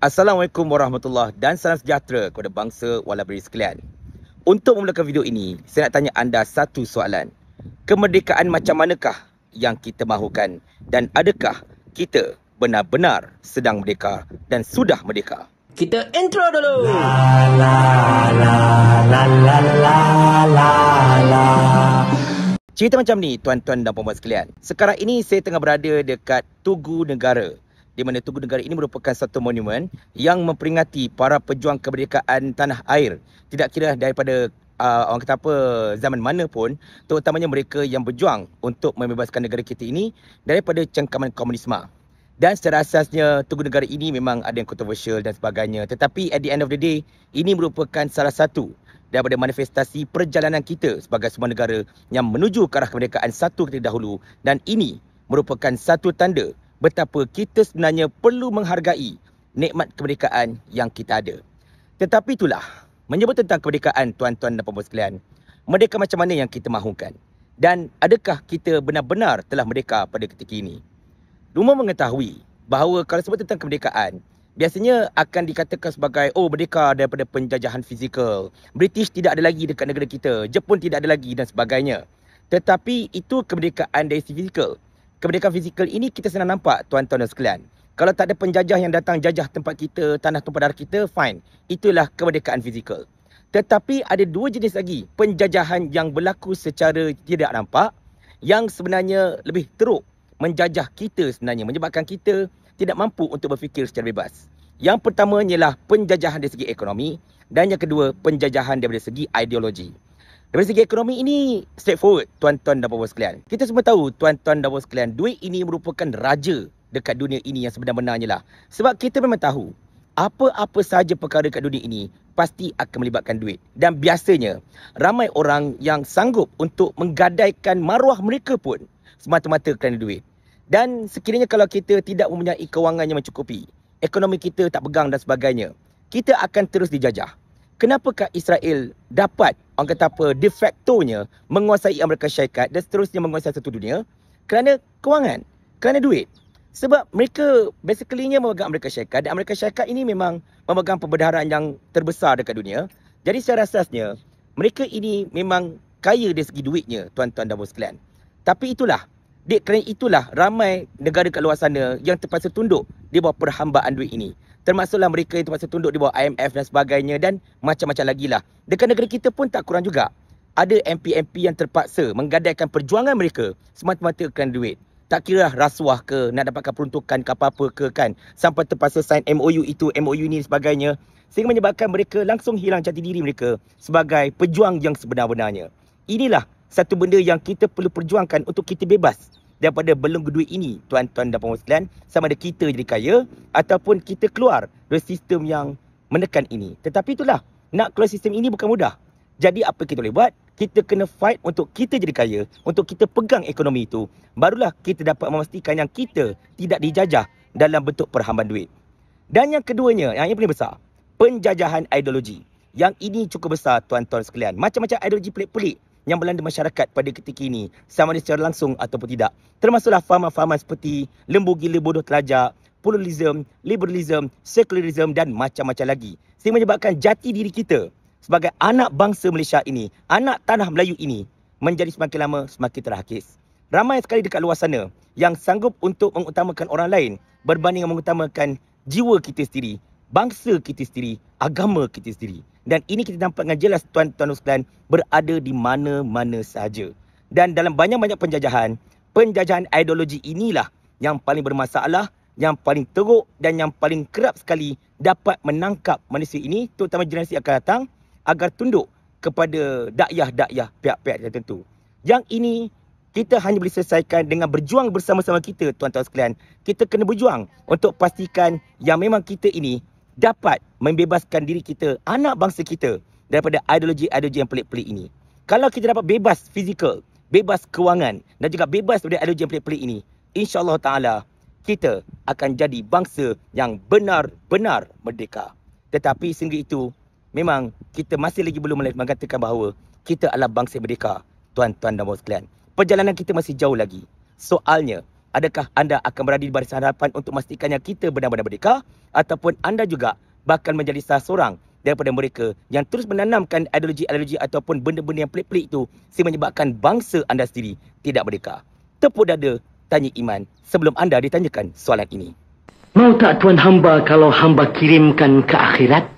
Assalamualaikum warahmatullahi dan salam sejahtera kepada bangsa wala beri sekalian. Untuk memulakan video ini, saya nak tanya anda satu soalan. Kemerdekaan macam manakah yang kita mahukan dan adakah kita benar-benar sedang merdeka dan sudah merdeka? Kita intro dulu. La la la la la la la. Cerita macam ni tuan-tuan dan puan-puan sekalian. Sekarang ini saya tengah berada dekat Tugu Negara di mana Tugu Negara ini merupakan satu monumen yang memperingati para pejuang kemerdekaan tanah air. Tidak kira daripada uh, orang kata apa zaman mana pun terutamanya mereka yang berjuang untuk membebaskan negara kita ini daripada cengkaman komunisme. Dan secara asasnya Tugu Negara ini memang ada yang kontroversial dan sebagainya. Tetapi at the end of the day, ini merupakan salah satu daripada manifestasi perjalanan kita sebagai semua negara yang menuju ke arah kemerdekaan satu ketika dahulu. Dan ini merupakan satu tanda betapa kita sebenarnya perlu menghargai nikmat kemerdekaan yang kita ada. Tetapi itulah, menyebut tentang kemerdekaan tuan-tuan dan puan-puan sekalian, merdeka macam mana yang kita mahukan? Dan adakah kita benar-benar telah merdeka pada ketika ini? Rumah mengetahui bahawa kalau sebut tentang kemerdekaan, biasanya akan dikatakan sebagai oh merdeka daripada penjajahan fizikal. British tidak ada lagi dekat negara kita, Jepun tidak ada lagi dan sebagainya. Tetapi itu kemerdekaan dari fizikal kemerdekaan fizikal ini kita senang nampak tuan-tuan dan sekalian. Kalau tak ada penjajah yang datang jajah tempat kita, tanah tumpah darah kita, fine. Itulah kemerdekaan fizikal. Tetapi ada dua jenis lagi penjajahan yang berlaku secara tidak nampak yang sebenarnya lebih teruk menjajah kita sebenarnya menyebabkan kita tidak mampu untuk berfikir secara bebas. Yang pertama ialah penjajahan dari segi ekonomi dan yang kedua penjajahan dari segi ideologi. Dari segi ekonomi ini forward, tuan-tuan dan puan-puan sekalian. Kita semua tahu tuan-tuan dan puan-puan sekalian, duit ini merupakan raja dekat dunia ini yang sebenar-benarnya lah. Sebab kita memang tahu apa-apa saja perkara dekat dunia ini pasti akan melibatkan duit. Dan biasanya ramai orang yang sanggup untuk menggadaikan maruah mereka pun semata-mata kerana duit. Dan sekiranya kalau kita tidak mempunyai kewangan yang mencukupi, ekonomi kita tak pegang dan sebagainya, kita akan terus dijajah kenapakah Israel dapat orang kata apa de nya menguasai Amerika Syarikat dan seterusnya menguasai satu dunia? Kerana kewangan, kerana duit. Sebab mereka basically-nya memegang Amerika Syarikat dan Amerika Syarikat ini memang memegang pembedaharan yang terbesar dekat dunia. Jadi secara asasnya, mereka ini memang kaya dari segi duitnya tuan-tuan dan bos sekalian. Tapi itulah, dek kerana itulah ramai negara kat luar sana yang terpaksa tunduk di bawah perhambaan duit ini termasuklah mereka yang terpaksa tunduk di bawah IMF dan sebagainya dan macam-macam lagi lah. Dekat negeri kita pun tak kurang juga. Ada MP-MP yang terpaksa menggadaikan perjuangan mereka semata-mata kerana duit. Tak kira lah rasuah ke, nak dapatkan peruntukan ke apa-apa ke kan. Sampai terpaksa sign MOU itu, MOU ini sebagainya. Sehingga menyebabkan mereka langsung hilang jati diri mereka sebagai pejuang yang sebenar-benarnya. Inilah satu benda yang kita perlu perjuangkan untuk kita bebas daripada belenggu duit ini tuan-tuan dan puan-puan sama ada kita jadi kaya ataupun kita keluar dari sistem yang menekan ini tetapi itulah nak keluar sistem ini bukan mudah jadi apa kita boleh buat kita kena fight untuk kita jadi kaya untuk kita pegang ekonomi itu barulah kita dapat memastikan yang kita tidak dijajah dalam bentuk perhamban duit dan yang keduanya yang ini paling besar penjajahan ideologi yang ini cukup besar tuan-tuan sekalian macam-macam ideologi pelik-pelik yang melanda masyarakat pada ketika ini sama ada secara langsung ataupun tidak. Termasuklah faham-faham seperti lembu gila bodoh telajak, pluralism, liberalism, secularism dan macam-macam lagi. Sehingga menyebabkan jati diri kita sebagai anak bangsa Malaysia ini, anak tanah Melayu ini menjadi semakin lama semakin terhakis. Ramai sekali dekat luar sana yang sanggup untuk mengutamakan orang lain berbanding mengutamakan jiwa kita sendiri, bangsa kita sendiri, agama kita sendiri. Dan ini kita nampak dengan jelas tuan-tuan sekalian berada di mana-mana saja. Dan dalam banyak-banyak penjajahan, penjajahan ideologi inilah yang paling bermasalah, yang paling teruk dan yang paling kerap sekali dapat menangkap manusia ini, terutama generasi akan datang, agar tunduk kepada dakyah-dakyah pihak-pihak tertentu. Yang ini kita hanya boleh selesaikan dengan berjuang bersama-sama kita tuan-tuan sekalian. Kita kena berjuang untuk pastikan yang memang kita ini dapat membebaskan diri kita, anak bangsa kita daripada ideologi-ideologi yang pelik-pelik ini. Kalau kita dapat bebas fizikal, bebas kewangan dan juga bebas daripada ideologi yang pelik-pelik ini, Insyaallah taala kita akan jadi bangsa yang benar-benar merdeka. Tetapi sehingga itu memang kita masih lagi belum mengatakan bahawa kita adalah bangsa merdeka, tuan-tuan dan puan sekalian. Perjalanan kita masih jauh lagi. Soalnya, adakah anda akan berada di barisan hadapan untuk memastikan yang kita benar-benar merdeka ataupun anda juga bakal menjadi salah seorang daripada mereka yang terus menanamkan ideologi-ideologi ataupun benda-benda yang pelik-pelik itu sehingga menyebabkan bangsa anda sendiri tidak merdeka. Tepuk dada, tanya iman sebelum anda ditanyakan soalan ini. Mau tak tuan hamba kalau hamba kirimkan ke akhirat?